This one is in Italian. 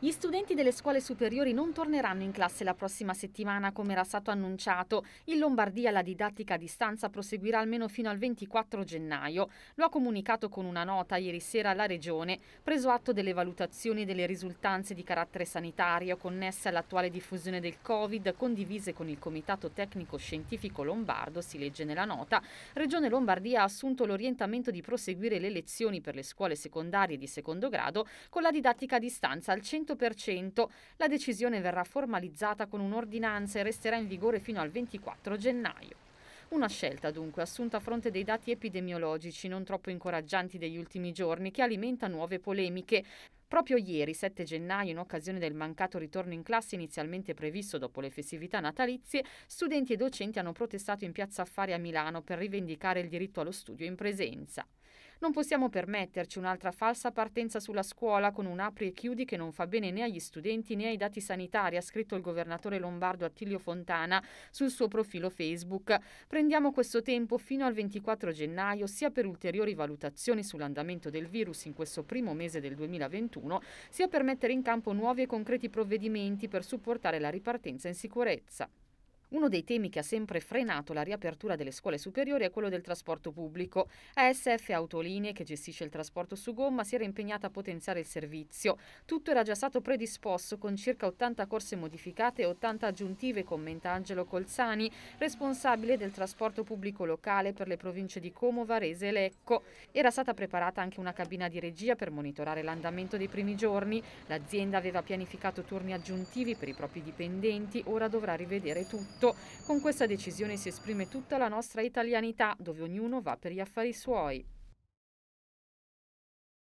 Gli studenti delle scuole superiori non torneranno in classe la prossima settimana come era stato annunciato. In Lombardia la didattica a distanza proseguirà almeno fino al 24 gennaio. Lo ha comunicato con una nota ieri sera la Regione, preso atto delle valutazioni e delle risultanze di carattere sanitario connesse all'attuale diffusione del Covid condivise con il Comitato Tecnico Scientifico Lombardo, si legge nella nota. Regione Lombardia ha assunto l'orientamento di proseguire le lezioni per le scuole secondarie di secondo grado con la didattica a distanza al centro 100%. La decisione verrà formalizzata con un'ordinanza e resterà in vigore fino al 24 gennaio. Una scelta dunque assunta a fronte dei dati epidemiologici non troppo incoraggianti degli ultimi giorni che alimenta nuove polemiche. Proprio ieri, 7 gennaio, in occasione del mancato ritorno in classe inizialmente previsto dopo le festività natalizie, studenti e docenti hanno protestato in Piazza Affari a Milano per rivendicare il diritto allo studio in presenza. Non possiamo permetterci un'altra falsa partenza sulla scuola con un apri e chiudi che non fa bene né agli studenti né ai dati sanitari, ha scritto il governatore lombardo Attilio Fontana sul suo profilo Facebook. Prendiamo questo tempo fino al 24 gennaio sia per ulteriori valutazioni sull'andamento del virus in questo primo mese del 2021, sia per mettere in campo nuovi e concreti provvedimenti per supportare la ripartenza in sicurezza. Uno dei temi che ha sempre frenato la riapertura delle scuole superiori è quello del trasporto pubblico. ASF Autolinee, che gestisce il trasporto su gomma, si era impegnata a potenziare il servizio. Tutto era già stato predisposto con circa 80 corse modificate e 80 aggiuntive, commenta Angelo Colzani, responsabile del trasporto pubblico locale per le province di Como, Varese e Lecco. Era stata preparata anche una cabina di regia per monitorare l'andamento dei primi giorni. L'azienda aveva pianificato turni aggiuntivi per i propri dipendenti, ora dovrà rivedere tutto tutto. Esatto. Con questa decisione si esprime tutta la nostra italianità, dove ognuno va per gli affari suoi.